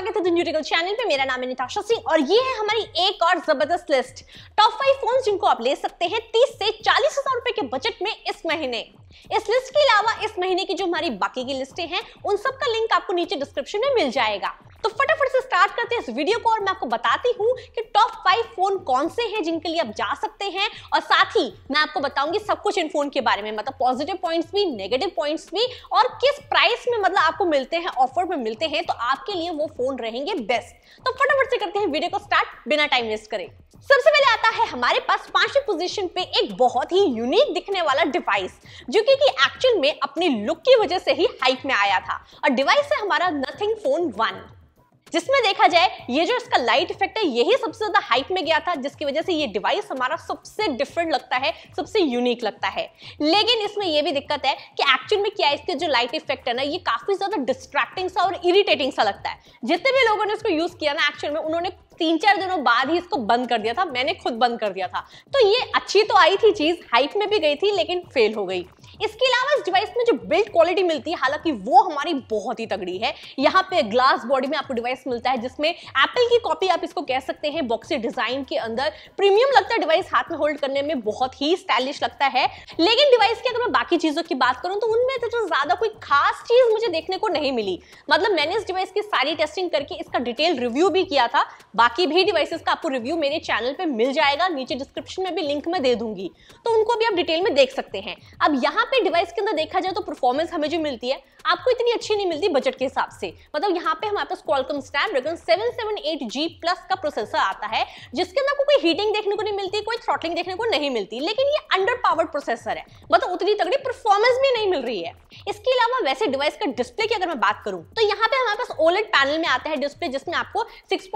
स्वागत है न्यूटिकल चैनल पे मेरा नाम है निताशा सिंह और ये है हमारी एक और जबरदस्त लिस्ट टॉप फाइव फोन जिनको आप ले सकते हैं तीस से चालीस हजार रुपए के बजट में इस महीने इस लिस्ट के अलावा इस महीने की जो हमारी बाकी की लिस्टें हैं उन सब का लिंक आपको नीचे डिस्क्रिप्शन में मिल जाएगा तो फटाफट से स्टार्ट करते हैं इस वीडियो को और मैं आपको बताती हूँ कि टॉप फाइव फोन कौन से हैं जिनके लिए आप जा सकते हैं और साथ ही मैं आपको बताऊंगी सब कुछ इन फोन के बारे में मतलब पॉजिटिव पॉइंट्स भी नेगेटिव पॉइंट्स भी और किस प्राइस में मतलब आपको मिलते हैं ऑफर में मिलते हैं तो आपके लिए वो फोन रहेंगे बेस्ट तो फटाफट से करते हैं वीडियो को स्टार्ट बिना टाइम वेस्ट करें सबसे पहले आता है हमारे पास पांचवी पोजीशन पे एक बहुत ही यूनिक दिखने वाला डिवाइस जो कि एक्चुअल में अपने लुक की वजह से ही हाइप में आया था और डिवाइस है हमारा नथिंग फोन वन जिसमें देखा जाए ये जो इसका लाइट इफेक्ट है यही सबसे ज्यादा हाइप में गया था जिसकी वजह से ये डिवाइस हमारा सबसे डिफरेंट लगता है सबसे यूनिक लगता है लेकिन इसमें यह भी दिक्कत है कि एक्चुअल में क्या इसके जो लाइट इफेक्ट है ना ये काफी ज्यादा डिस्ट्रैक्टिंग सा और इरिटेटिंग सा लगता है जितने भी लोगों ने इसको यूज किया ना एक्चुअल में उन्होंने तीन चार दिनों बाद ही इसको बंद कर दिया था मैंने खुद बंद कर दिया था तो ये अच्छी तो आई थी चीज हाइप में भी गई थी लेकिन फेल हो गई इसके अलावा इस डिवाइस में जो बिल्ड क्वालिटी मिलती है हालांकि वो हमारी बहुत ही तगड़ी है यहाँ पे ग्लास बॉडी में आपको डिवाइस मिलता है जिसमें एप्पल की कॉपी आप इसको कह सकते हैं बॉक्सी डिजाइन के अंदर प्रीमियम लगता है डिवाइस हाथ में होल्ड करने में बहुत ही स्टाइलिश लगता है लेकिन डिवाइस की अगर मैं बाकी चीजों की बात करूँ तो उनमें तो ज्यादा कोई खास चीज मुझे देखने को नहीं मिली मतलब मैंने इस डिवाइस की सारी टेस्टिंग करके इसका डिटेल रिव्यू भी किया था बाकी भी डिवाइसेस का आपको रिव्यू मेरे चैनल पे मिल जाएगा नीचे डिस्क्रिप्शन में भी लिंक में दे दूंगी तो उनको भी आप डिटेल में देख सकते हैं अब यहाँ पे डिवाइस के अंदर देखा जाए तो परफॉर्मेंस हमें जो मिलती है आपको इतनी अच्छी नहीं मिलती बजट के हिसाब से मतलब यहाँ पे हमारे पास seven seven eight G plus का प्रोसेसर आता है जिसके अंदर आपको कोई हीटिंग देखने को नहीं मिलती कोई थ्रॉटलिंग देखने को नहीं मिलती लेकिन ये अंडर पावर्ड प्रोसेसर है मतलब उतनी तगड़ी परफॉर्मेंस भी नहीं मिल रही है इसके अलावा वैसे डिवाइस का डिस्प्ले की अगर मैं बात करूँ तो यहाँ पे हमारे पास ओलेट पैनल में आता है डिस्प्ले जिसमें आपको सिक्स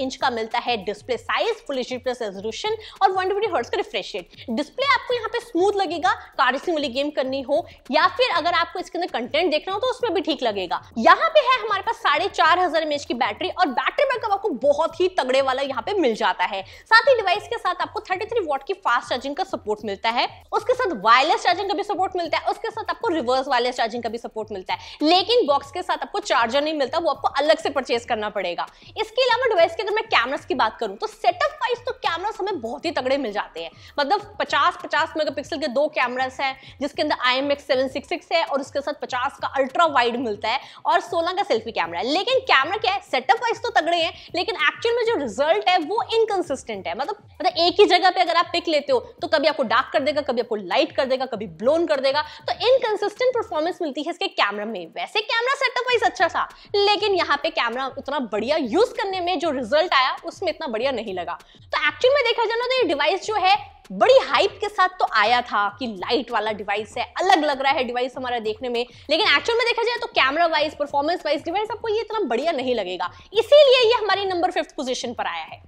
इंच का मिलता है display size full H plus resolution और वन ट्वेंटी हर्ट्ज का रिफ्रेश रेट डिस्प्ले आपको यहाँ पे स्मूथ लगेगा कार्डिंग गेम करनी हो या फिर अगर आपको इसके अंदर कंटेंट देखना हो तो उसमें भी ठीक लगेगा यहाँ पे है हमारे पास साढ़े चार हजार एमएच की बैटरी और बैटरी बैकअप आपको बहुत ही तगड़े वाला यहाँ पे मिल जाता है साथ ही डिवाइस के साथ आपको 33 वॉट की फास्ट चार्जिंग का सपोर्ट मिलता है उसके साथ वायरलेस चार्जिंग का भी सपोर्ट मिलता है उसके साथ आपको रिवर्स वायरलेस चार्जिंग का भी सपोर्ट मिलता है लेकिन बॉक्स के साथ आपको चार्जर नहीं मिलता वो आपको अलग से परचेज करना पड़ेगा इसके अलावा डिवाइस के अगर मैं कैमरास की बात करूं तो सेटअप वाइज तो कैमरास हमें बहुत ही तगड़े मिल जाते हैं मतलब पचास पचास मेगा के दो कैमरास है जिसके अंदर I M X seven six six है और उसके साथ पचास का अल्ट्रा वाइड मिलता है और सोलह का सेल्फी कैमरा है लेकिन कैमरा क्या है सेटअप वाइज तो तगड़े हैं लेकिन एक्चुअल में जो रिजल्ट है वो इनकन्सिस्टेंट है मतलब मतलब एक ही जगह पे अगर आप पिक लेते हो तो कभी आपको डार्क कर देगा कभी आपको लाइट कर देगा कभी ब्लोन कर देगा तो इनकन्सिस्टेंट परफॉर्मेंस मिलती है इसके कैमरा में वैसे कैमरा सेटअप वाइज अच्छा था लेकिन यहाँ पे कैमरा उतना बढ़िया यूज करने में जो रिजल्ट आया उसमें इतना बढ़िया नहीं लगा तो एक्चुअल में देखा जाए ना तो ये डिवाइस जो है बड़ी हाइप के साथ तो आया था कि लाइट वाला डिवाइस है अलग लग रहा है डिवाइस हमारा देखने में लेकिन एक्चुअल में देखा जाए तो camera wise performance wise device आपको ये इतना बढ़िया नहीं लगेगा इसीलिए ये हमारी नंबर फिफ्थ पोजिशन पर आया है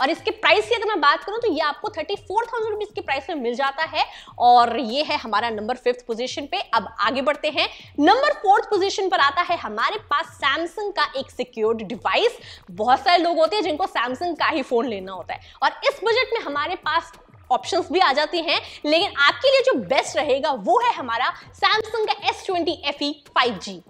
और इसके प्राइस की अगर मैं बात करूं तो ये आपको थर्टी फोर थाउजेंड रुपीज के प्राइस में मिल जाता है और ये है हमारा नंबर फिफ्थ पोजीशन पे अब आगे बढ़ते हैं नंबर फोर्थ पोजीशन पर आता है हमारे पास सैमसंग का एक सिक्योर्ड डिवाइस बहुत सारे लोग होते हैं जिनको सैमसंग का ही फोन लेना होता है और इस बजट में हमारे पास ऑप्शंस भी आ जाती हैं लेकिन आपके लिए जो बेस्ट रहेगा वो है हमारा सैमसंग का S twenty F E five G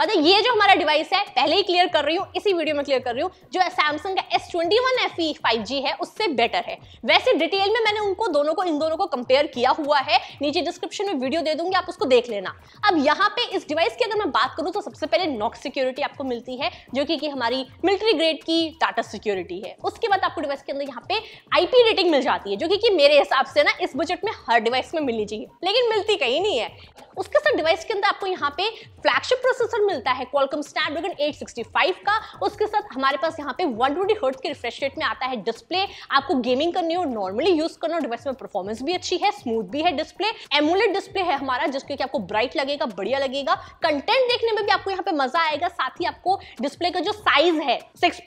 मतलब ये जो हमारा डिवाइस है पहले ही क्लियर कर रही हूँ इसी वीडियो में क्लियर कर रही हूँ जो सैमसंग का S twenty one F E five G है उससे बेटर है वैसे डिटेल में मैंने उनको दोनों को इन दोनों को कंपेयर किया हुआ है नीचे डिस्क्रिप्शन में वीडियो दे दूंगी आप उसको देख लेना अब यहाँ पे इस डिवाइस की अगर मैं बात करूँ तो सबसे पहले नॉक सिक्योरिटी आपको मिलती है जो कि, कि हमारी मिलिट्री ग्रेड की टाटा सिक्योरिटी है उसके बाद आपको डिवाइस के अंदर यहाँ पे आई रेटिंग मिल जाती है जो कि, कि मेरे हिसाब से ना इस बजट में हर डिवाइस में मिलनी चाहिए लेकिन मिलती कहीं नहीं है उसके साथ डिवाइस के अंदर आपको यहाँ पे फ्लैगशिप प्रोसेस प्रोसेसर मिलता है क्वालकम स्नैपड्रैगन 865 का उसके साथ हमारे पास यहाँ पे वन ट्वेंटी हर्ट्स के रिफ्रेश रेट में आता है डिस्प्ले आपको गेमिंग करनी हो नॉर्मली यूज करना डिवाइस में परफॉर्मेंस भी अच्छी है स्मूथ भी है डिस्प्ले एमुलेट डिस्प्ले है हमारा जिसके कि आपको ब्राइट लगेगा बढ़िया लगेगा कंटेंट देखने में भी आपको यहाँ पे मजा आएगा साथ ही आपको डिस्प्ले का जो साइज है सिक्स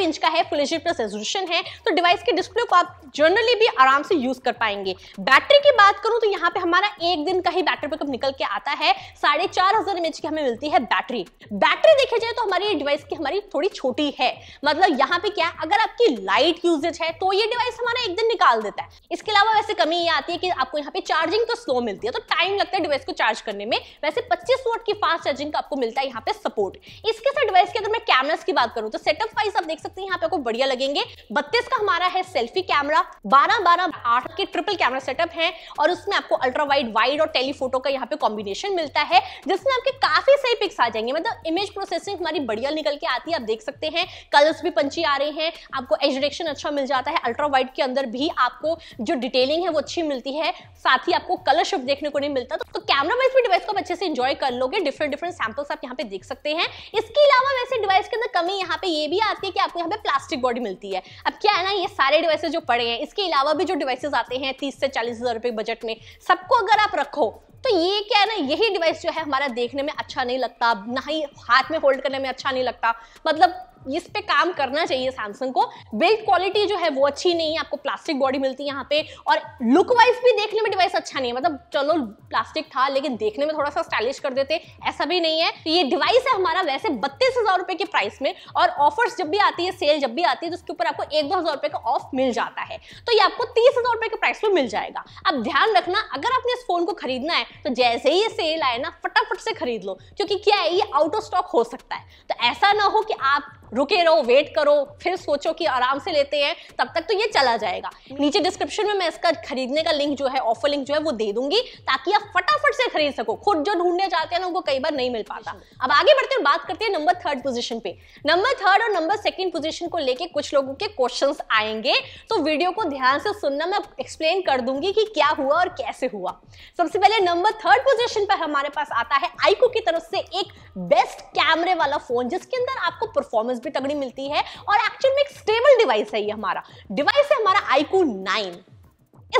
इंच का है फुल एच प्लस रेजोल्यूशन है तो डिवाइस के डिस्प्ले को आप जनरली भी आराम से यूज कर पाएंगे बैटरी की बात करूं तो यहाँ पे हमारा एक दिन का ही बैटरी बैकअप निकल के आता है साढ़े चार हजार एमएच की हमें मिलती होती है बैटरी बैटरी देखी जाए तो हमारी डिवाइस की हमारी थोड़ी छोटी है मतलब यहाँ पे क्या अगर आपकी लाइट यूजेज है तो ये डिवाइस हमारा एक दिन निकाल देता है इसके अलावा वैसे कमी ये आती है कि आपको यहाँ पे चार्जिंग तो स्लो मिलती है तो टाइम लगता है डिवाइस को चार्ज करने में वैसे पच्चीस वोट की फास्ट चार्जिंग का आपको मिलता है यहाँ पे सपोर्ट इसके साथ डिवाइस की अगर मैं कैमरास की बात करूँ तो सेटअप वाइज आप देख सकते हैं यहाँ पे आपको बढ़िया लगेंगे बत्तीस का हमारा है सेल्फी कैमरा बारह बारह आठ के ट्रिपल कैमरा सेटअप है और उसमें आपको अल्ट्रा वाइड वाइड और टेलीफोटो का यहाँ पे कॉम्बिनेशन मिलता है जिसमें आपके काफी सही पिक्स आ जाएंगे मतलब इमेज प्रोसेसिंग हमारी बढ़िया निकल के आती है आप देख सकते हैं कलर्स भी पंची आ रहे हैं आपको एजुडेक्शन अच्छा मिल जाता है अल्ट्रा वाइट के अंदर भी आपको जो डिटेलिंग है वो अच्छी मिलती है साथ ही आपको कलर शिफ्ट देखने को नहीं मिलता तो कैमरा तो वाइज भी डिवाइस को अच्छे से इंजॉय कर लोगे डिफरेंट डिफरेंट सैम्पल्स आप यहाँ पे देख सकते हैं इसके अलावा वैसे डिवाइस के अंदर कमी यहाँ पे ये भी आती है कि आपको यहाँ पे प्लास्टिक बॉडी मिलती है अब क्या है ना ये सारे डिवाइसेज जो पड़े हैं इसके अलावा भी जो डिवाइसेज आते हैं तीस से चालीस हजार रुपए बजट में सबको अगर आप रखो तो ये क्या है ना यही डिवाइस जो है हमारा देखने में अच्छा नहीं लगता ना ही हाथ में होल्ड करने में अच्छा नहीं लगता मतलब इस पे काम करना चाहिए सैमसंग को बिल्ड क्वालिटी जो है वो अच्छी नहीं है आपको प्लास्टिक बॉडी मिलती है यहाँ पे और लुक वाइज भी देखने में डिवाइस अच्छा नहीं है मतलब चलो प्लास्टिक था लेकिन देखने में थोड़ा सा स्टाइलिश कर देते ऐसा भी नहीं है तो ये डिवाइस है हमारा वैसे बत्तीस हजार रुपए के प्राइस में और ऑफर्स जब भी आती है सेल जब भी आती है तो उसके ऊपर आपको एक दो हजार रुपए का ऑफ मिल जाता है तो ये आपको तीस हजार रुपए के प्राइस में मिल जाएगा अब ध्यान रखना अगर आपने इस फोन को खरीदना है तो जैसे ही ये सेल आए ना फटाफट से खरीद लो क्योंकि क्या है ये आउट ऑफ स्टॉक हो सकता है तो ऐसा ना हो कि आप रुके रहो वेट करो फिर सोचो कि आराम से लेते हैं तब तक तो ये चला जाएगा नीचे डिस्क्रिप्शन में मैं इसका खरीदने का लिंक जो है ऑफर लिंक जो है वो दे दूंगी ताकि आप फटाफट से खरीद सको खुद जो ढूंढने जाते हैं ना उनको कई बार नहीं मिल पाता अब आगे बढ़ते हैं बात करते हैं नंबर थर्ड पोजिशन पे नंबर थर्ड और नंबर सेकेंड पोजिशन को लेके कुछ लोगों के क्वेश्चन आएंगे तो वीडियो को ध्यान से सुनना मैं एक्सप्लेन कर दूंगी कि क्या हुआ और कैसे हुआ सबसे पहले नंबर थर्ड पोजिशन पर हमारे पास आता है आईको की तरफ से एक बेस्ट कैमरे वाला फोन जिसके अंदर आपको परफॉर्मेंस परफॉर्मेंस भी तगड़ी मिलती है और एक्चुअल में एक स्टेबल डिवाइस है ये हमारा डिवाइस है हमारा आईकू नाइन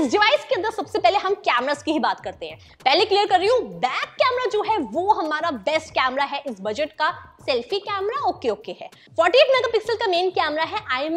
इस डिवाइस के अंदर सबसे पहले हम कैमरास की ही बात करते हैं पहले क्लियर कर रही हूं बैक कैमरा जो है वो हमारा बेस्ट कैमरा है इस बजट का सेल्फी कैमरा ओके ओके है 48 मेगापिक्सल का मेन कैमरा है आई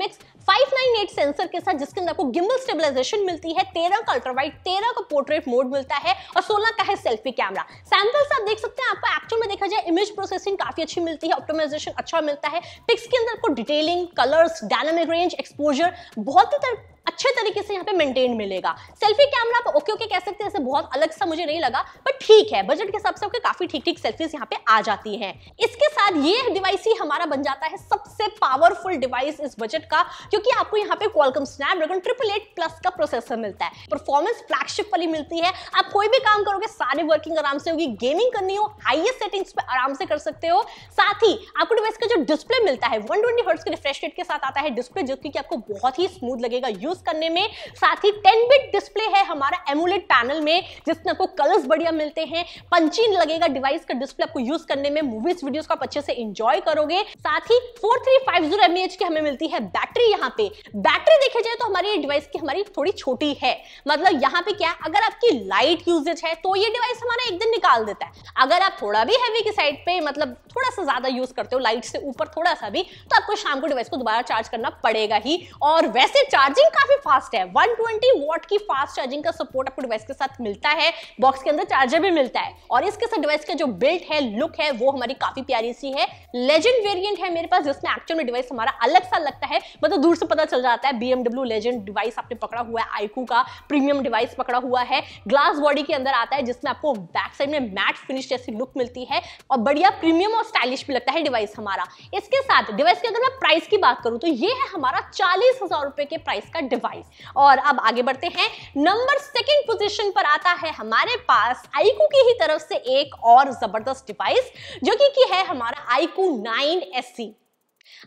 598 सेंसर के साथ जिसके अंदर आपको गिम्बल स्टेबलाइजेशन मिलती है 13 का अल्ट्रावाइट 13 का पोर्ट्रेट मोड मिलता है और 16 का है सेल्फी कैमरा सैंपल्स आप देख सकते हैं आपको एक्चुअल में देखा जाए इमेज प्रोसेसिंग काफी अच्छी मिलती है ऑप्टोमाइजेशन अच्छा मिलता है पिक्स के अंदर आपको detailing colours dynamic range exposure बहुत ही अच्छे तरीके से यहाँ पे मेंटेन मिलेगा सेल्फी कैमरा आप ओके ओके कह सकते हैं ऐसे बहुत अलग सा मुझे नहीं लगा बट ठीक है बजट के हिसाब से आपके काफी ठीक ठीक सेल्फीज यहाँ पे आ जाती हैं इसके साथ ये डिवाइस ही हमारा बन जाता है सबसे पावरफुल डिवाइस इस बजट का क्योंकि आपको यहाँ पे Qualcomm Snapdragon triple eight plus का प्रोसेसर मिलता है परफॉर्मेंस फ्लैगशिप वाली मिलती है आप कोई भी काम करोगे सारी वर्किंग आराम से होगी गेमिंग करनी हो हाइएस्ट सेटिंग्स पे आराम से कर सकते हो साथ ही आपको डिवाइस का जो डिस्प्ले मिलता है वन ट्वेंटी हर्ट्स के रिफ्रेश रेट के साथ आता है डिस्प्ले जो कि आपको बहुत ही स्मूथ लगेगा यूज करने में साथ ही टेन बिट डिस्प्ले है हमारा एमुलेट पैनल में जिसमें आपको कलर्स बढ़िया मिलते हैं पंचिन लगेगा डिवाइस का डिस्प्ले आपको यूज करने में मूवीज वीडियोस को आप अच्छे से इंजॉय करोगे साथ ही four three five zero mAh की हमें मिलती है बैटरी यहाँ पे बैटरी देखे जाए तो हमारी डिवाइस की हमारी थोड़ी छोटी है मतलब यहाँ पे क्या अगर आपकी लाइट यूजेज है तो ये डिवाइस हमारा एक दिन निकाल देता है अगर आप थोड़ा भी हैवी की साइड पे मतलब थोड़ा सा ज्यादा यूज करते हो लाइट से ऊपर थोड़ा सा भी तो आपको शाम को डिवाइस को दोबारा चार्ज करना पड़ेगा ही और वैसे चार्जिंग काफी फास्ट है 120 वॉट की फास्ट चार्जिंग का सपोर्ट आपको डिवाइस के साथ मिलता है बॉक्स के अंदर चार्जर भी मिलता है और इसके साथ डिवाइस का जो बिल्ट है लुक है वो हमारी काफी प्यारी सी है लेजेंड वेरियंट है मेरे पास जिसमें एक्चुअल में डिवाइस हमारा अलग सा लगता है मतलब दूर से पता चल जाता है बी एमडब्ल्यू लेजेंड डिवाइस आपने पकड़ा हुआ है आईकू का प्रीमियम डिवाइस पकड़ा हुआ है ग्लास बॉडी के अंदर आता है जिसमें आपको बैक साइड में मैट फिनिश जैसी लुक मिलती है और बढ़िया प्रीमियम और स्टाइलिश भी लगता है डिवाइस हमारा इसके साथ डिवाइस की अगर मैं प्राइस की बात करूँ तो ये है हमारा चालीस हजार रुपए के प्राइस का डिवाइस और अब आगे बढ़ते हैं नंबर सेकेंड पोजिशन पर आता है हमारे पास आईकू की ही तरफ से एक और जबरदस्त डिवाइस जो कि है हमारा आईकू नाइन एस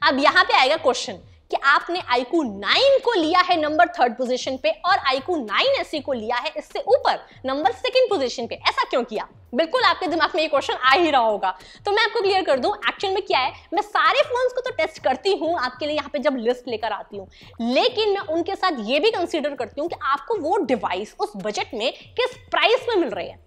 अब यहां पे आएगा क्वेश्चन कि आपने आईकू नाइन को लिया है नंबर थर्ड पोजीशन पे और आईकू नाइन एस को लिया है इससे ऊपर नंबर सेकंड पोजीशन पे ऐसा क्यों किया बिल्कुल आपके दिमाग में ये क्वेश्चन आ ही रहा होगा तो मैं आपको क्लियर कर दूं एक्चुअल में क्या है मैं सारे फोन्स को तो टेस्ट करती हूं आपके लिए यहाँ पे जब लिस्ट लेकर आती हूँ लेकिन मैं उनके साथ ये भी कंसिडर करती हूँ कि आपको वो डिवाइस उस बजट में किस प्राइस में मिल रही है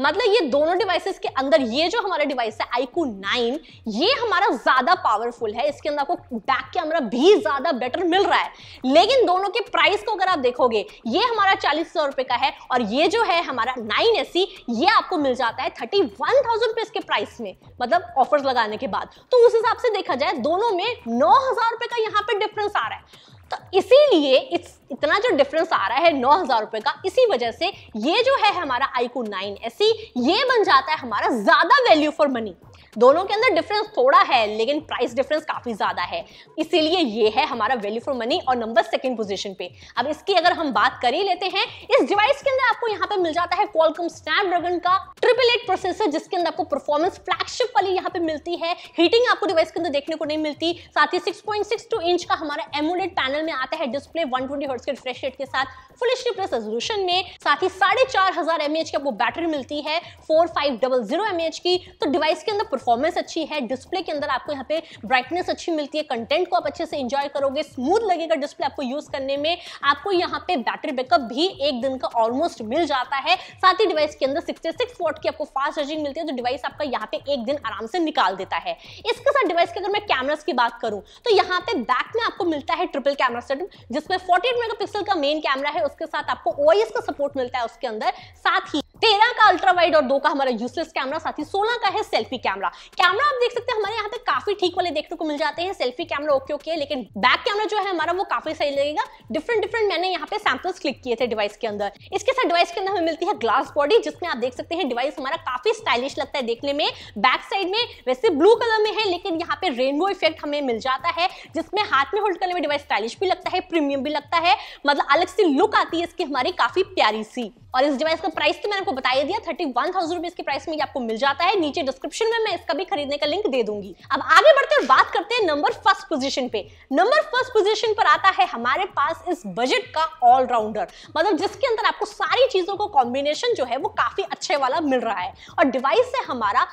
मतलब ये दोनों डिवाइसेस के अंदर ये जो हमारा डिवाइस है आईकू नाइन ये हमारा ज्यादा पावरफुल है इसके अंदर आपको बैक कैमरा भी ज्यादा बेटर मिल रहा है लेकिन दोनों के प्राइस को अगर आप देखोगे ये हमारा चालीस हजार रुपए का है और ये जो है हमारा नाइन एस ये आपको मिल जाता है thirty one thousand rupees price में मतलब ऑफर लगाने के बाद तो उस हिसाब से देखा जाए दोनों में नौ हजार रुपए का यहाँ पे डिफरेंस आ रहा है तो इसीलिए इस इतना जो डिफरेंस आ रहा है नौ हजार रुपए का इसी वजह से ये जो है हमारा आईकू नाइन एसी ये बन जाता है हमारा ज्यादा वैल्यू फॉर मनी दोनों के अंदर डिफरेंस थोड़ा है लेकिन प्राइस डिफरेंस काफी ज्यादा है इसीलिए ये है हमारा वैल्यू फॉर मनी और नंबर सेकंड पोजीशन पे अब इसकी अगर हम बात कर ही लेते हैं इस डिवाइस के अंदर आपको यहाँ पे मिल जाता है क्वालकॉम स्नैपड्रैगन का ट्रिपल एट प्रोसेसर जिसके अंदर आपको परफॉर्मेंस फ्लैगशिप वाली यहाँ पे मिलती है हीटिंग आपको डिवाइस के अंदर देखने को नहीं मिलती साथ ही सिक्स 6.62 इंच का हमारा एमोलेट पैनल में आता है डिस्प्ले वन ट्वेंटी के रिफ्रेश रेट के साथ फुल एच प्लस रेजोल्यूशन में साथ ही साढ़े चार हजार एमएच की आपको बैटरी मिलती है four five double zero mAh की तो डिवाइस के अंदर परफॉर्मेंस अच्छी है डिस्प्ले के अंदर आपको यहाँ पे ब्राइटनेस अच्छी मिलती है कंटेंट को आप अच्छे से इंजॉय करोगे स्मूथ लगेगा डिस्प्ले आपको यूज करने में आपको यहाँ पे बैटरी बैकअप भी एक दिन का ऑलमोस्ट मिल जाता है साथ ही डिवाइस के अंदर सिक्सटी सिक्स की आपको फास्ट चार्जिंग मिलती है तो डिवाइस आपका यहाँ पे एक दिन आराम से निकाल देता है इसके साथ डिवाइस के अगर मैं कैमराज की बात करूँ तो यहाँ पे बैक में आपको मिलता है ट्रिपल कैमरा सेटअप जिसमें फोर्टी मेगापिक्सल का मेन कैमरा है उसके साथ आपको ओ का सपोर्ट मिलता है उसके अंदर साथ ही तेरह का अल्ट्रा वाइड और दो का हमारा यूजलेस कैमरा साथ ही सोलह का है सेल्फी कैमरा कैमरा आप देख सकते हैं हमारे यहाँ पे काफी ठीक वाले देखने को मिल जाते हैं सेल्फी कैमरा ओके ओके है लेकिन बैक कैमरा जो है हमारा वो काफी सही लगेगा डिफरेंट डिफरेंट मैंने यहाँ पे सैम्पल्स क्लिक किए थे डिवाइस के अंदर इसके साथ डिवाइस के अंदर हमें मिलती है ग्लास बॉडी जिसमें आप देख सकते हैं डिवाइस हमारा काफी स्टाइलिश लगता है देखने में बैक साइड में वैसे ब्लू कलर में है लेकिन यहाँ पे रेनबो इफेक्ट हमें मिल जाता है जिसमें हाथ में होल्ड करने में डिवाइस स्टाइलिश भी लगता है प्रीमियम भी लगता है मतलब अलग सी लुक आती है इसकी हमारी काफी प्यारी सी और इस डिवाइस का प्राइस तो मैंने आपको बता ही दिया थर्टी वन थाउजेंड रुपीज की प्राइस में आपको मिल जाता है नीचे डिस्क्रिप्शन में मैं इसका भी खरीदने का लिंक दे दूंगी अब आगे बढ़ते और बात करते हैं नंबर फर्स्ट पोजिशन पे नंबर फर्स्ट पोजिशन पर आता है हमारे पास इस बजट का ऑलराउंडर मतलब जिसके अंदर आपको सारी चीजों का कॉम्बिनेशन जो है वो काफी अच्छे वाला मिल रहा है और डिवाइस है हमारा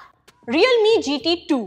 Realme GT 2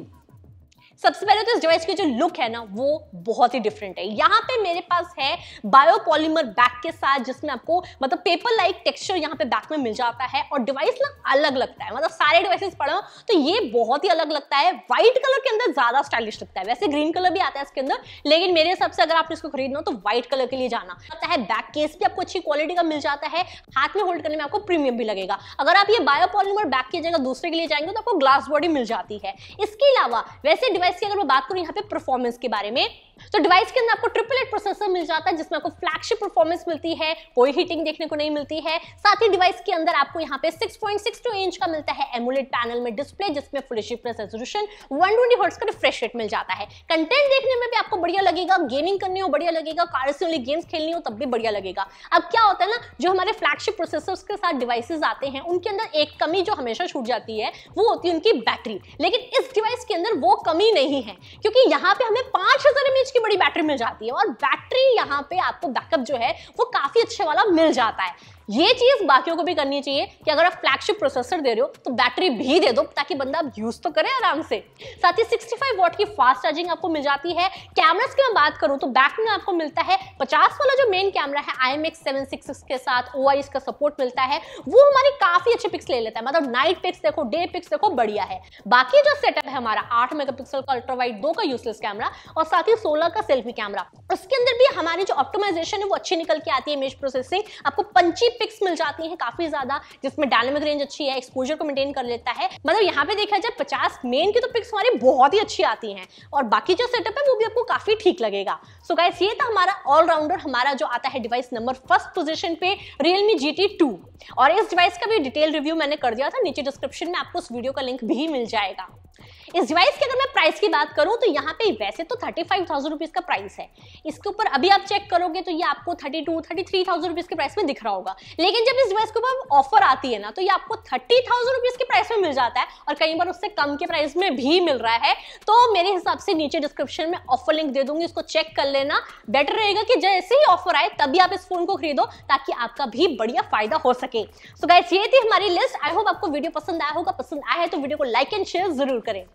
सबसे पहले तो इस डिवाइस की जो लुक है ना वो बहुत ही डिफरेंट है यहाँ पे मेरे पास है बायोपॉलीमर बैक के साथ जिसमें आपको मतलब पेपर लाइक टेक्सचर यहाँ पे बैक में मिल जाता है और डिवाइस ना अलग लगता है मतलब सारे डिवाइसेस पढ़ो तो ये बहुत ही अलग लगता है व्हाइट कलर के अंदर ज्यादा स्टाइलिश लगता है वैसे ग्रीन कलर भी आता है इसके अंदर लेकिन मेरे हिसाब से अगर आप इसको खरीदना हो तो व्हाइट कलर के लिए जाना आता है बैक केस भी आपको अच्छी क्वालिटी का मिल जाता है हाथ में होल्ड करने में आपको प्रीमियम भी लगेगा अगर आप ये बायोपॉलीमर बैक की जगह दूसरे के लिए जाएंगे तो आपको ग्लास बॉडी मिल जाती है इसके अलावा वैसे डिवाइस इसकी अगर मैं बात करूं यहाँ पे परफॉर्मेंस के बारे में तो डिवाइस के अंदर आपको ट्रिपलेट प्रोसेसर मिल जाता है जिसमें आपको फ्लैगशिप परफॉर्मेंस मिलती है कोई हीटिंग देखने को नहीं मिलती है साथ ही डिवाइस के अंदर आपको यहाँ पे 6.62 इंच का मिलता है एमुलेट पैनल में डिस्प्ले जिसमें full plus resolution twenty hertz का रिफ्रेश रेट मिल जाता है कंटेंट देखने में भी आपको बढ़िया लगेगा गेमिंग करनी हो बढ़िया लगेगा कार से ओनली गेम्स खेलनी हो तब भी बढ़िया लगेगा अब क्या होता है ना जो हमारे फ्लैगशिप प्रोसेसर के साथ डिवाइसेस आते हैं उनके अंदर एक कमी जो हमेशा छूट जाती है वो होती है उनकी बैटरी लेकिन इस डिवाइस के अंदर वो कमी नहीं है क्योंकि यहाँ पे हमें पांच हजार इंच की बड़ी बैटरी मिल जाती है और बैटरी यहाँ पे आपको बैकअप जो है वो काफी अच्छे वाला मिल जाता है ये चीज बाकियों को भी करनी चाहिए कि अगर आप फ्लैगशिप प्रोसेसर दे रहे हो तो बैटरी भी दे दो ताकि बंदा आप यूज तो करे आराम से साथ ही सिक्सटी फाइव वॉट की फास्ट चार्जिंग आपको मिल जाती है कैमरास की मैं बात करूं तो बैक में आपको मिलता है पचास वाला जो मेन कैमरा है I M X seven six six के साथ ओ आई इसका सपोर्ट मिलता है वो हमारी काफी अच्छे पिक्स ले लेता है मतलब नाइट पिक्स देखो डे पिक्स देखो बढ़िया है बाकी जो सेटअप है हमारा आठ मेगा पिक्सल का अल्ट्रावाइट दो का यूजलेस कैमरा और साथ ही सोलह का सेल्फी कैमरा उसके अंदर भी हमारी जो ऑप्टोमाइजेशन है वो अच्छी निकल के आती है इमेज प्रोसेसिंग आपको पंची पिक्स मिल जाती है काफी ज्यादा जिसमें डायनेमिक रेंज अच्छी है एक्सपोजर को मेंटेन कर लेता है मतलब यहाँ पे देखा जाए पचास मेन की तो पिक्स हमारी बहुत ही अच्छी आती है और बाकी जो सेटअप है वो भी आपको काफी ठीक लगेगा सो so गाइस ये था हमारा ऑलराउंडर हमारा जो आता है डिवाइस नंबर फर्स्ट पोजिशन पे रियलमी जी टी और इस डिवाइस का भी डिटेल रिव्यू मैंने कर दिया था नीचे डिस्क्रिप्शन में आपको उस वीडियो का लिंक भी मिल जाएगा इस डिवाइस की अगर मैं प्राइस की बात करूं तो यहाँ पे वैसे तो थर्टी फाइव थाउजेंड रुपीज का प्राइस है इसके ऊपर अभी आप चेक करोगे तो ये आपको thirty two thirty three thousand rupees के प्राइस में दिख रहा होगा लेकिन जब इस डिवाइस के ऊपर ऑफर आती है ना तो ये आपको थर्टी थाउजेंड रुपीज के प्राइस में मिल जाता है और कई बार उससे कम के प्राइस में भी मिल रहा है तो मेरे हिसाब से नीचे डिस्क्रिप्शन में ऑफर लिंक दे दूंगी इसको चेक कर लेना बेटर रहेगा कि जैसे ही ऑफर आए तभी आप इस फोन को खरीदो ताकि आपका भी बढ़िया फायदा हो सके सो so गाइस ये थी हमारी लिस्ट आई होप आपको वीडियो पसंद आया होगा पसंद आया है तो वीडियो को लाइक एंड शेयर जरूर करें